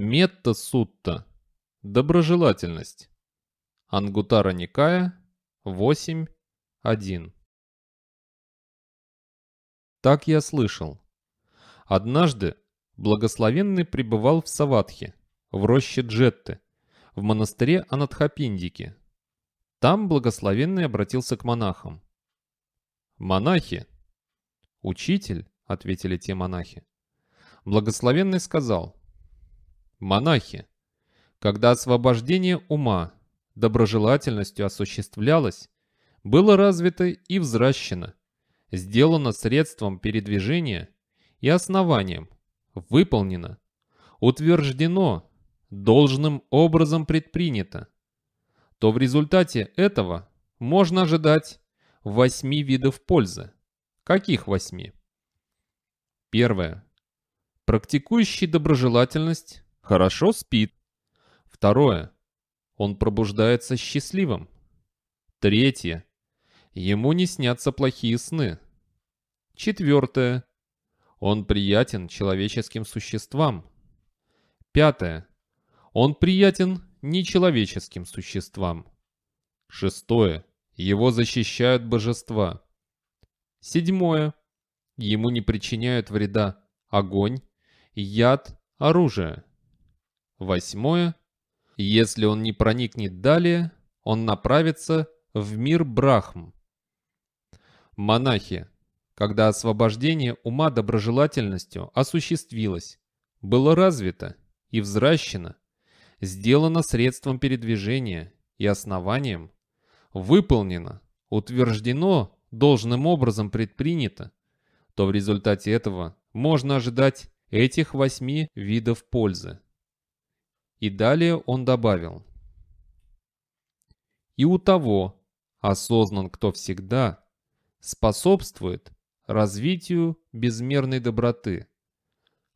Метта Сутта. Доброжелательность. Ангутара Никая 8.1. Так я слышал. Однажды благословенный пребывал в Саватхе, в роще Джетты, в монастыре Анатхапиндики. Там благословенный обратился к монахам. «Монахи!» «Учитель», — ответили те монахи. Благословенный сказал — монахи. Когда освобождение ума доброжелательностью осуществлялось, было развито и взращено, сделано средством передвижения и основанием, выполнено, утверждено, должным образом предпринято, то в результате этого можно ожидать восьми видов пользы. Каких восьми? Первое. Практикующий доброжелательность Хорошо спит. Второе. Он пробуждается счастливым. Третье. Ему не снятся плохие сны. Четвертое. Он приятен человеческим существам. Пятое. Он приятен нечеловеческим существам. Шестое. Его защищают божества. Седьмое. Ему не причиняют вреда огонь, яд, оружие. Восьмое. Если он не проникнет далее, он направится в мир Брахм. Монахи. Когда освобождение ума доброжелательностью осуществилось, было развито и взращено, сделано средством передвижения и основанием, выполнено, утверждено, должным образом предпринято, то в результате этого можно ожидать этих восьми видов пользы. И далее он добавил. И у того, осознан кто всегда, способствует развитию безмерной доброты.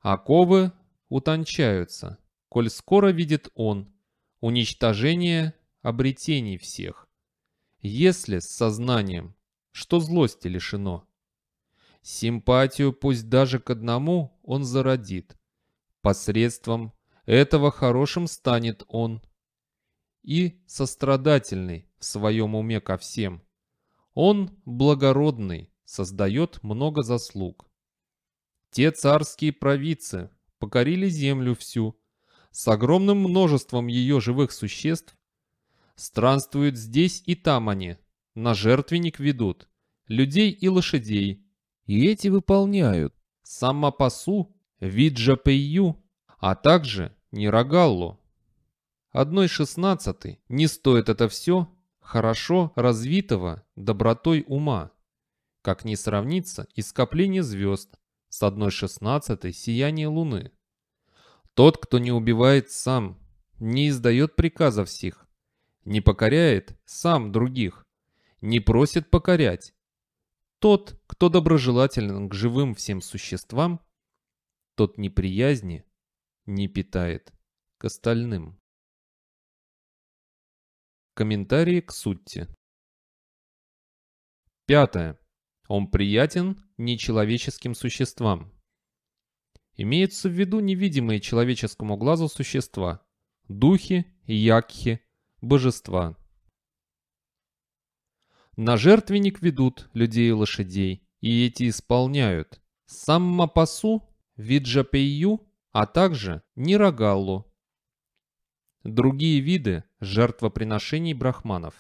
Оковы утончаются, коль скоро видит он уничтожение обретений всех, если с сознанием, что злости лишено. Симпатию пусть даже к одному он зародит посредством этого хорошим станет он. И сострадательный в своем уме ко всем. Он благородный, создает много заслуг. Те царские провидцы покорили землю всю, с огромным множеством ее живых существ. Странствуют здесь и там они, на жертвенник ведут, людей и лошадей. И эти выполняют. Сама пасу, виджа пейю, а также Одной шестнадцатой не стоит это все хорошо развитого добротой ума, как не сравнится и скопление звезд с одной шестнадцатой сияние луны. Тот, кто не убивает сам, не издает приказов всех, не покоряет сам других, не просит покорять. Тот, кто доброжелателен к живым всем существам, тот неприязни не питает, к остальным. Комментарии к сутте. Пятое. Он приятен нечеловеческим существам. Имеются в виду невидимые человеческому глазу существа – духи, якхи, божества. На жертвенник ведут людей и лошадей, и эти исполняют. Саммапасу, виджапейю а также Нирагаллу. Другие виды жертвоприношений брахманов.